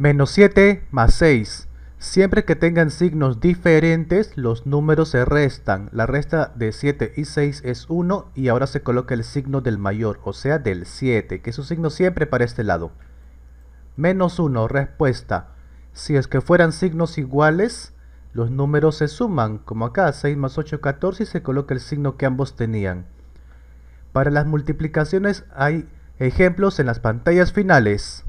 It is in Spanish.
Menos 7 más 6. Siempre que tengan signos diferentes, los números se restan. La resta de 7 y 6 es 1 y ahora se coloca el signo del mayor, o sea del 7, que es un signo siempre para este lado. Menos 1, respuesta. Si es que fueran signos iguales, los números se suman, como acá, 6 más 8, 14 y se coloca el signo que ambos tenían. Para las multiplicaciones hay ejemplos en las pantallas finales.